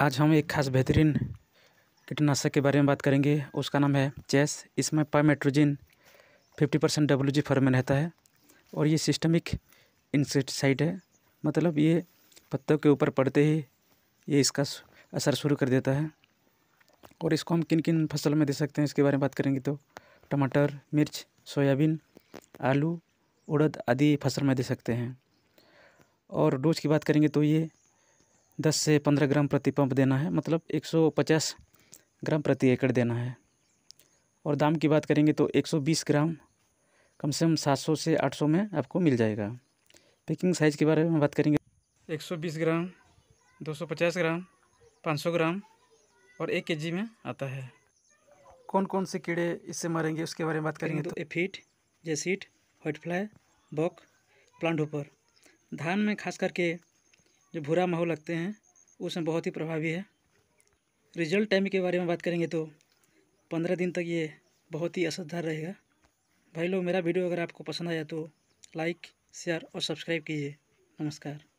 आज हम एक खास बेहतरीन कीटनाशक के बारे में बात करेंगे उसका नाम है चेस इसमें pymetrozine fifty percent W G form में रहता है और ये सिस्टमिक इंसेक्टिसाइड है मतलब ये पत्तों के ऊपर पड़ते ही ये इसका असर शुरू कर देता है और इसको हम किन किन फसल में दे सकते हैं इसके बारे में बात करेंगे तो टमाटर मिर्च सोयाबीन आलू उड़द आदि फसल में दे सकते हैं और डोज की बात करेंगे तो ये 10 से 15 ग्राम प्रति पंप देना है मतलब 150 ग्राम प्रति एकड़ देना है और दाम की बात करेंगे तो 120 ग्राम कम से कम 700 से 800 में आपको मिल जाएगा पैकिंग साइज़ के बारे में बात करेंगे 120 ग्राम 250 ग्राम 500 ग्राम और एक के में आता है कौन कौन से कीड़े इससे मारेंगे उसके बारे में बात करेंगे तो एफिट जेसीट व्हाइट फ्लाई बॉक प्लांट ऊपर धान में खास करके जो भूरा माहौल लगते हैं उसमें बहुत ही प्रभावी है रिजल्ट टाइम के बारे में बात करेंगे तो पंद्रह दिन तक ये बहुत ही असरदार रहेगा भाई लोग मेरा वीडियो अगर आपको पसंद आया तो लाइक शेयर और सब्सक्राइब कीजिए नमस्कार